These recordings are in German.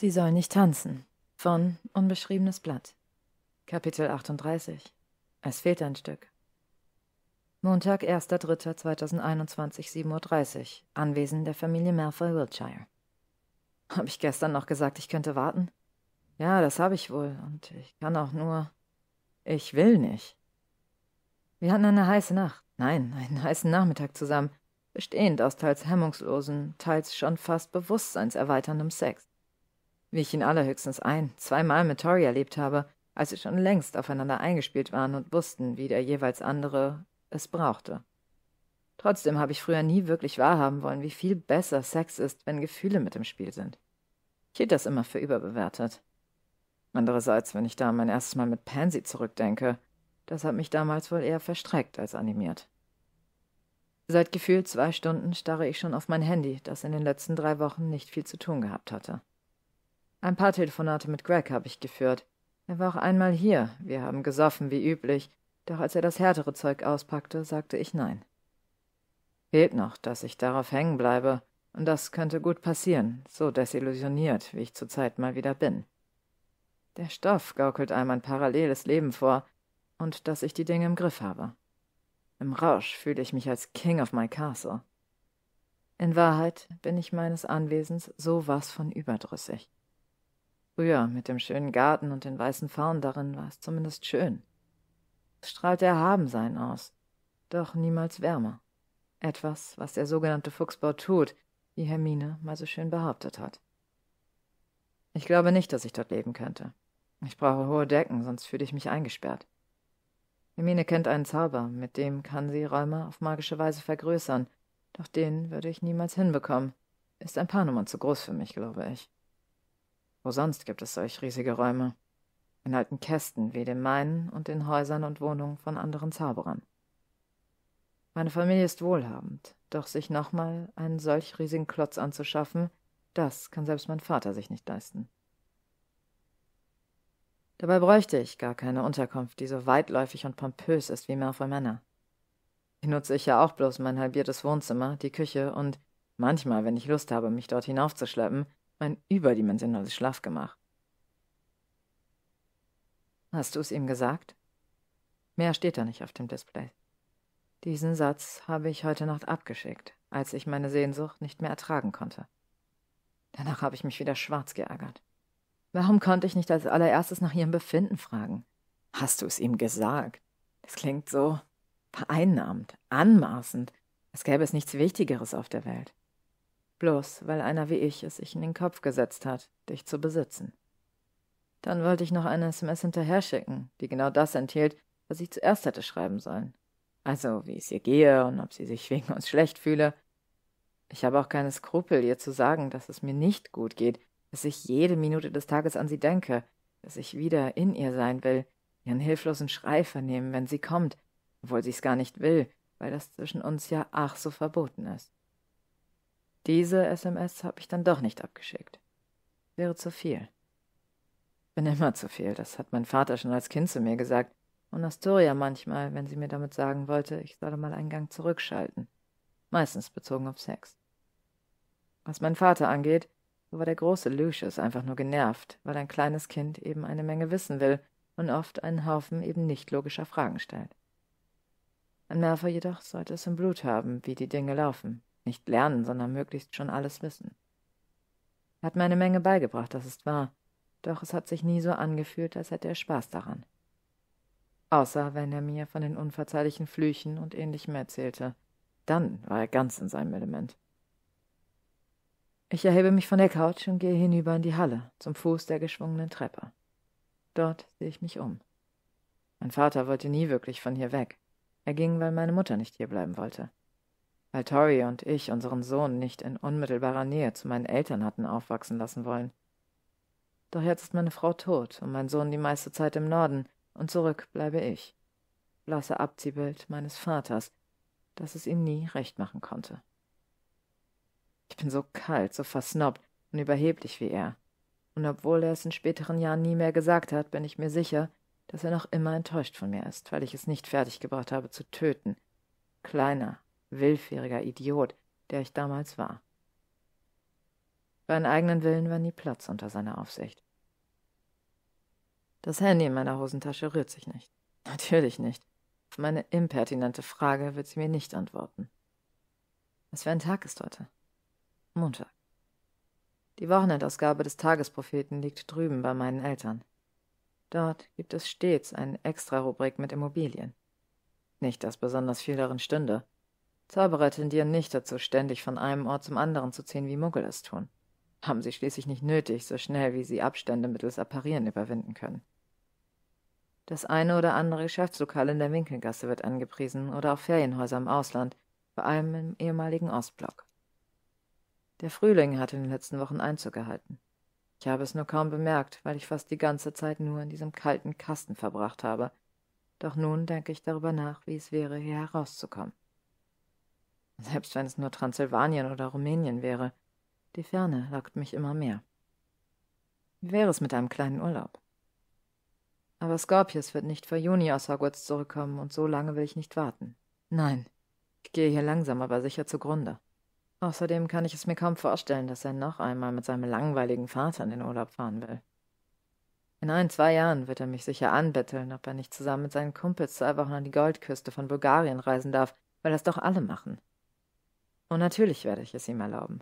Sie soll nicht tanzen. Von Unbeschriebenes Blatt. Kapitel 38. Es fehlt ein Stück. Montag, 1.3.2021, 7.30 Uhr. Anwesen der Familie Malfoy Wiltshire. Hab ich gestern noch gesagt, ich könnte warten? Ja, das habe ich wohl. Und ich kann auch nur. Ich will nicht. Wir hatten eine heiße Nacht. Nein, einen heißen Nachmittag zusammen. Bestehend aus teils hemmungslosen, teils schon fast bewusstseinserweiterndem Sex wie ich ihn allerhöchstens ein, zweimal mit Tori erlebt habe, als sie schon längst aufeinander eingespielt waren und wussten, wie der jeweils andere es brauchte. Trotzdem habe ich früher nie wirklich wahrhaben wollen, wie viel besser Sex ist, wenn Gefühle mit im Spiel sind. Ich hielt das immer für überbewertet. Andererseits, wenn ich da mein erstes Mal mit Pansy zurückdenke, das hat mich damals wohl eher verstreckt als animiert. Seit gefühlt zwei Stunden starre ich schon auf mein Handy, das in den letzten drei Wochen nicht viel zu tun gehabt hatte. Ein paar Telefonate mit Greg habe ich geführt. Er war auch einmal hier. Wir haben gesoffen wie üblich. Doch als er das härtere Zeug auspackte, sagte ich nein. Fehlt noch, dass ich darauf hängen bleibe. Und das könnte gut passieren, so desillusioniert, wie ich zurzeit mal wieder bin. Der Stoff gaukelt einem ein paralleles Leben vor und dass ich die Dinge im Griff habe. Im Rausch fühle ich mich als King of my Castle. In Wahrheit bin ich meines Anwesens so was von überdrüssig. Früher, mit dem schönen Garten und den weißen Farn darin, war es zumindest schön. Es strahlte Erhabensein aus, doch niemals wärmer. Etwas, was der sogenannte Fuchsbau tut, wie Hermine mal so schön behauptet hat. Ich glaube nicht, dass ich dort leben könnte. Ich brauche hohe Decken, sonst fühle ich mich eingesperrt. Hermine kennt einen Zauber, mit dem kann sie Räume auf magische Weise vergrößern, doch den würde ich niemals hinbekommen. Ist ein paar Nummern zu groß für mich, glaube ich. Wo sonst gibt es solch riesige Räume? In alten Kästen wie dem meinen und in Häusern und Wohnungen von anderen Zauberern. Meine Familie ist wohlhabend, doch sich nochmal einen solch riesigen Klotz anzuschaffen, das kann selbst mein Vater sich nicht leisten. Dabei bräuchte ich gar keine Unterkunft, die so weitläufig und pompös ist wie Malfoy Männer. Die nutze ich ja auch bloß mein halbiertes Wohnzimmer, die Küche und manchmal, wenn ich Lust habe, mich dort hinaufzuschleppen, mein überdimensionales Schlafgemach. Hast du es ihm gesagt? Mehr steht da nicht auf dem Display. Diesen Satz habe ich heute Nacht abgeschickt, als ich meine Sehnsucht nicht mehr ertragen konnte. Danach habe ich mich wieder schwarz geärgert. Warum konnte ich nicht als allererstes nach ihrem Befinden fragen? Hast du es ihm gesagt? Das klingt so vereinnahmend, anmaßend, als gäbe es nichts Wichtigeres auf der Welt bloß weil einer wie ich es sich in den Kopf gesetzt hat, dich zu besitzen. Dann wollte ich noch eine SMS hinterher schicken, die genau das enthielt, was ich zuerst hätte schreiben sollen. Also, wie es ihr gehe und ob sie sich wegen uns schlecht fühle. Ich habe auch keine Skrupel, ihr zu sagen, dass es mir nicht gut geht, dass ich jede Minute des Tages an sie denke, dass ich wieder in ihr sein will, ihren hilflosen Schrei vernehmen, wenn sie kommt, obwohl sie es gar nicht will, weil das zwischen uns ja ach so verboten ist. Diese SMS habe ich dann doch nicht abgeschickt. Wäre zu viel. Bin immer zu viel, das hat mein Vater schon als Kind zu mir gesagt. Und Astoria manchmal, wenn sie mir damit sagen wollte, ich solle mal einen Gang zurückschalten. Meistens bezogen auf Sex. Was mein Vater angeht, so war der große Lucius einfach nur genervt, weil ein kleines Kind eben eine Menge wissen will und oft einen Haufen eben nicht logischer Fragen stellt. Ein Merfer jedoch sollte es im Blut haben, wie die Dinge laufen, nicht lernen, sondern möglichst schon alles wissen. Er hat mir eine Menge beigebracht, das ist wahr, doch es hat sich nie so angefühlt, als hätte er Spaß daran. Außer wenn er mir von den unverzeihlichen Flüchen und ähnlichem erzählte. Dann war er ganz in seinem Element. Ich erhebe mich von der Couch und gehe hinüber in die Halle, zum Fuß der geschwungenen Treppe. Dort sehe ich mich um. Mein Vater wollte nie wirklich von hier weg. Er ging, weil meine Mutter nicht hier bleiben wollte weil Tori und ich unseren Sohn nicht in unmittelbarer Nähe zu meinen Eltern hatten aufwachsen lassen wollen. Doch jetzt ist meine Frau tot und mein Sohn die meiste Zeit im Norden, und zurück bleibe ich. Blasse Abziehbild meines Vaters, das es ihm nie recht machen konnte. Ich bin so kalt, so versnobbt und überheblich wie er. Und obwohl er es in späteren Jahren nie mehr gesagt hat, bin ich mir sicher, dass er noch immer enttäuscht von mir ist, weil ich es nicht fertiggebracht habe zu töten. Kleiner, willfähriger Idiot, der ich damals war. Beim eigenen Willen war nie Platz unter seiner Aufsicht. Das Handy in meiner Hosentasche rührt sich nicht. Natürlich nicht. Auf meine impertinente Frage wird sie mir nicht antworten. Was für ein Tag ist heute? Montag. Die Wochenendausgabe des Tagespropheten liegt drüben bei meinen Eltern. Dort gibt es stets eine Extra-Rubrik mit Immobilien. Nicht, dass besonders viel darin stünde. Zauberer tendieren nicht dazu, ständig von einem Ort zum anderen zu ziehen, wie Muggel es tun. Haben sie schließlich nicht nötig, so schnell wie sie Abstände mittels Apparieren überwinden können. Das eine oder andere Geschäftslokal in der Winkelgasse wird angepriesen oder auch Ferienhäuser im Ausland, vor allem im ehemaligen Ostblock. Der Frühling hat in den letzten Wochen Einzug gehalten. Ich habe es nur kaum bemerkt, weil ich fast die ganze Zeit nur in diesem kalten Kasten verbracht habe. Doch nun denke ich darüber nach, wie es wäre, hier herauszukommen selbst wenn es nur Transsilvanien oder Rumänien wäre. Die Ferne lockt mich immer mehr. Wie wäre es mit einem kleinen Urlaub? Aber Scorpius wird nicht vor Juni aus Hogwarts zurückkommen und so lange will ich nicht warten. Nein, ich gehe hier langsam, aber sicher zugrunde. Außerdem kann ich es mir kaum vorstellen, dass er noch einmal mit seinem langweiligen Vater in den Urlaub fahren will. In ein, zwei Jahren wird er mich sicher anbetteln, ob er nicht zusammen mit seinen Kumpels zwei Wochen an die Goldküste von Bulgarien reisen darf, weil das doch alle machen. Und natürlich werde ich es ihm erlauben.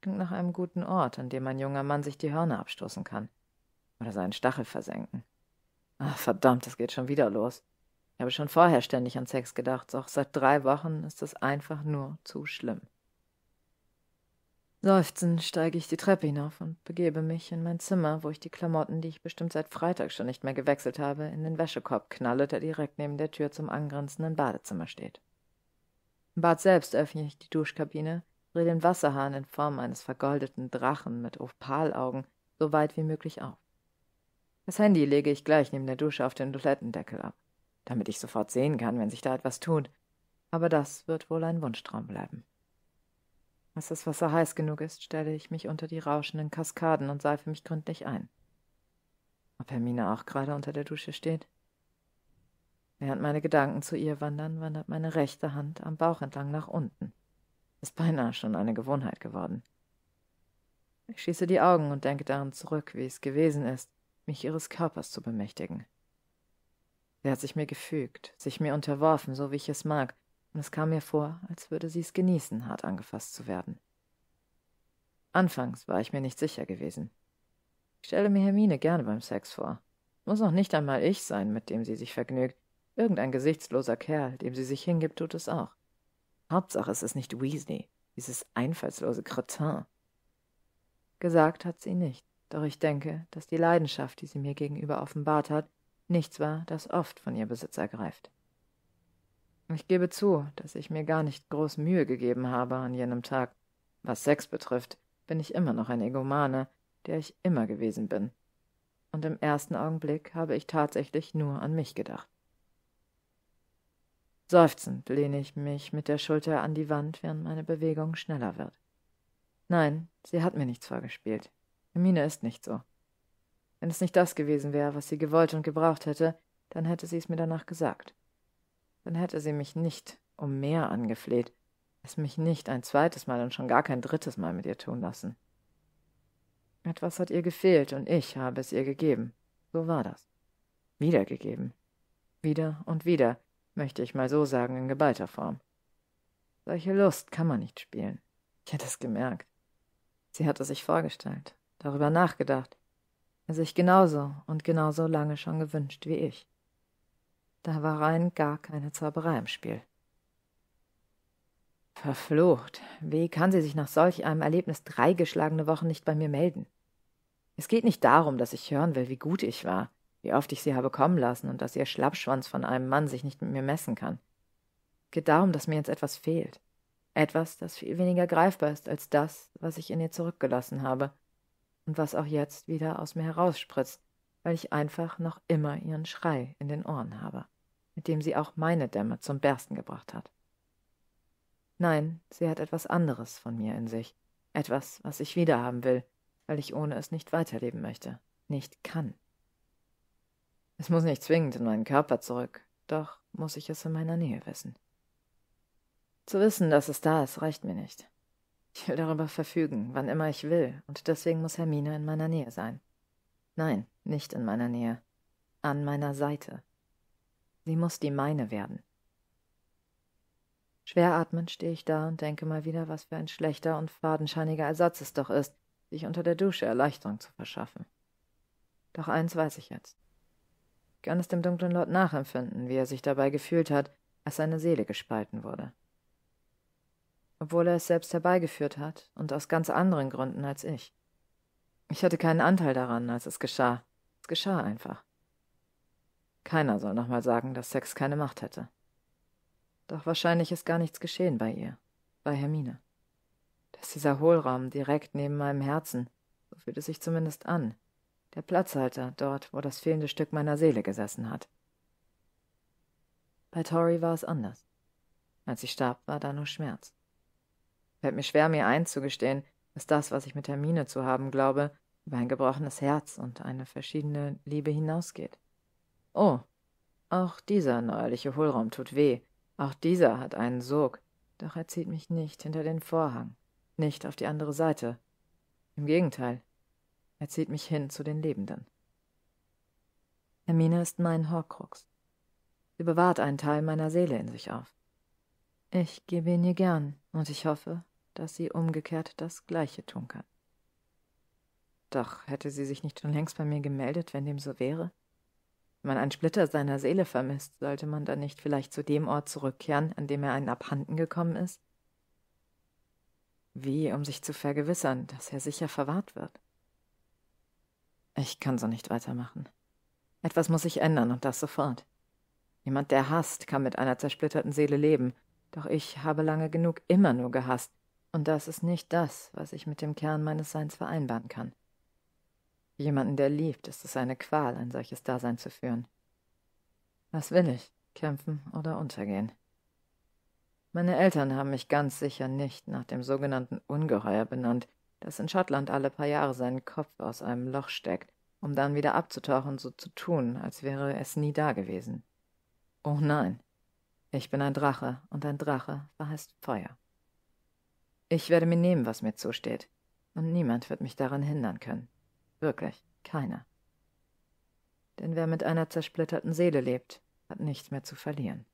Klingt nach einem guten Ort, an dem ein junger Mann sich die Hörner abstoßen kann. Oder seinen Stachel versenken. Ach, verdammt, es geht schon wieder los. Ich habe schon vorher ständig an Sex gedacht, doch seit drei Wochen ist es einfach nur zu schlimm. Seufzend steige ich die Treppe hinauf und begebe mich in mein Zimmer, wo ich die Klamotten, die ich bestimmt seit Freitag schon nicht mehr gewechselt habe, in den Wäschekorb knalle, der direkt neben der Tür zum angrenzenden Badezimmer steht. Im Bad selbst öffne ich die Duschkabine, drehe den Wasserhahn in Form eines vergoldeten Drachen mit Opalaugen so weit wie möglich auf. Das Handy lege ich gleich neben der Dusche auf den Toilettendeckel ab, damit ich sofort sehen kann, wenn sich da etwas tut. Aber das wird wohl ein Wunschtraum bleiben. Als das Wasser heiß genug ist, stelle ich mich unter die rauschenden Kaskaden und seife mich gründlich ein. Ob Hermine auch gerade unter der Dusche steht? Während meine Gedanken zu ihr wandern, wandert meine rechte Hand am Bauch entlang nach unten. Ist beinahe schon eine Gewohnheit geworden. Ich schließe die Augen und denke daran zurück, wie es gewesen ist, mich ihres Körpers zu bemächtigen. Sie hat sich mir gefügt, sich mir unterworfen, so wie ich es mag, und es kam mir vor, als würde sie es genießen, hart angefasst zu werden. Anfangs war ich mir nicht sicher gewesen. Ich stelle mir Hermine gerne beim Sex vor. Muss noch nicht einmal ich sein, mit dem sie sich vergnügt, Irgendein gesichtsloser Kerl, dem sie sich hingibt, tut es auch. Hauptsache, es ist nicht Weasley, dieses einfallslose Cretin. Gesagt hat sie nicht, doch ich denke, dass die Leidenschaft, die sie mir gegenüber offenbart hat, nichts war, das oft von ihr Besitz ergreift. Ich gebe zu, dass ich mir gar nicht groß Mühe gegeben habe an jenem Tag. Was Sex betrifft, bin ich immer noch ein Egomane, der ich immer gewesen bin. Und im ersten Augenblick habe ich tatsächlich nur an mich gedacht. Seufzend lehne ich mich mit der Schulter an die Wand, während meine Bewegung schneller wird. Nein, sie hat mir nichts vorgespielt. Hermine ist nicht so. Wenn es nicht das gewesen wäre, was sie gewollt und gebraucht hätte, dann hätte sie es mir danach gesagt. Dann hätte sie mich nicht um mehr angefleht, es mich nicht ein zweites Mal und schon gar kein drittes Mal mit ihr tun lassen. Etwas hat ihr gefehlt und ich habe es ihr gegeben. So war das. Wiedergegeben. Wieder und wieder, möchte ich mal so sagen, in geballter Form. Solche Lust kann man nicht spielen. Ich hätte es gemerkt. Sie hatte sich vorgestellt, darüber nachgedacht, sich genauso und genauso lange schon gewünscht wie ich. Da war rein gar keine Zauberei im Spiel. Verflucht, wie kann sie sich nach solch einem Erlebnis drei geschlagene Wochen nicht bei mir melden? Es geht nicht darum, dass ich hören will, wie gut ich war wie oft ich sie habe kommen lassen und dass ihr Schlappschwanz von einem Mann sich nicht mit mir messen kann. Geht darum, dass mir jetzt etwas fehlt. Etwas, das viel weniger greifbar ist als das, was ich in ihr zurückgelassen habe und was auch jetzt wieder aus mir herausspritzt, weil ich einfach noch immer ihren Schrei in den Ohren habe, mit dem sie auch meine Dämme zum Bersten gebracht hat. Nein, sie hat etwas anderes von mir in sich, etwas, was ich wiederhaben will, weil ich ohne es nicht weiterleben möchte, nicht kann. Es muss nicht zwingend in meinen Körper zurück, doch muss ich es in meiner Nähe wissen. Zu wissen, dass es da ist, reicht mir nicht. Ich will darüber verfügen, wann immer ich will, und deswegen muss Hermine in meiner Nähe sein. Nein, nicht in meiner Nähe. An meiner Seite. Sie muss die meine werden. Schwer atmend stehe ich da und denke mal wieder, was für ein schlechter und fadenscheiniger Ersatz es doch ist, sich unter der Dusche Erleichterung zu verschaffen. Doch eins weiß ich jetzt kann es dem dunklen Lord nachempfinden, wie er sich dabei gefühlt hat, als seine Seele gespalten wurde. Obwohl er es selbst herbeigeführt hat und aus ganz anderen Gründen als ich. Ich hatte keinen Anteil daran, als es geschah. Es geschah einfach. Keiner soll nochmal sagen, dass Sex keine Macht hätte. Doch wahrscheinlich ist gar nichts geschehen bei ihr, bei Hermine. Dass dieser Hohlraum direkt neben meinem Herzen, so fühlt es sich zumindest an, der Platzhalter, dort, wo das fehlende Stück meiner Seele gesessen hat. Bei Tori war es anders. Als sie starb, war da nur Schmerz. Fällt mir schwer, mir einzugestehen, dass das, was ich mit Hermine zu haben glaube, über ein gebrochenes Herz und eine verschiedene Liebe hinausgeht. Oh, auch dieser neuerliche Hohlraum tut weh, auch dieser hat einen Sog, doch er zieht mich nicht hinter den Vorhang, nicht auf die andere Seite. Im Gegenteil, er zieht mich hin zu den Lebenden. Hermine ist mein Horcrux. Sie bewahrt einen Teil meiner Seele in sich auf. Ich gebe ihn ihr gern, und ich hoffe, dass sie umgekehrt das Gleiche tun kann. Doch hätte sie sich nicht schon längst bei mir gemeldet, wenn dem so wäre? Wenn man einen Splitter seiner Seele vermisst, sollte man dann nicht vielleicht zu dem Ort zurückkehren, an dem er einen abhanden gekommen ist? Wie, um sich zu vergewissern, dass er sicher verwahrt wird? Ich kann so nicht weitermachen. Etwas muss sich ändern und das sofort. Jemand, der hasst, kann mit einer zersplitterten Seele leben, doch ich habe lange genug immer nur gehasst, und das ist nicht das, was ich mit dem Kern meines Seins vereinbaren kann. Jemanden, der liebt, ist es eine Qual, ein solches Dasein zu führen. Was will ich? Kämpfen oder untergehen? Meine Eltern haben mich ganz sicher nicht nach dem sogenannten Ungeheuer benannt, dass in Schottland alle paar Jahre seinen Kopf aus einem Loch steckt, um dann wieder abzutauchen und so zu tun, als wäre es nie da gewesen. Oh nein, ich bin ein Drache und ein Drache verheißt Feuer. Ich werde mir nehmen, was mir zusteht, und niemand wird mich daran hindern können. Wirklich, keiner. Denn wer mit einer zersplitterten Seele lebt, hat nichts mehr zu verlieren.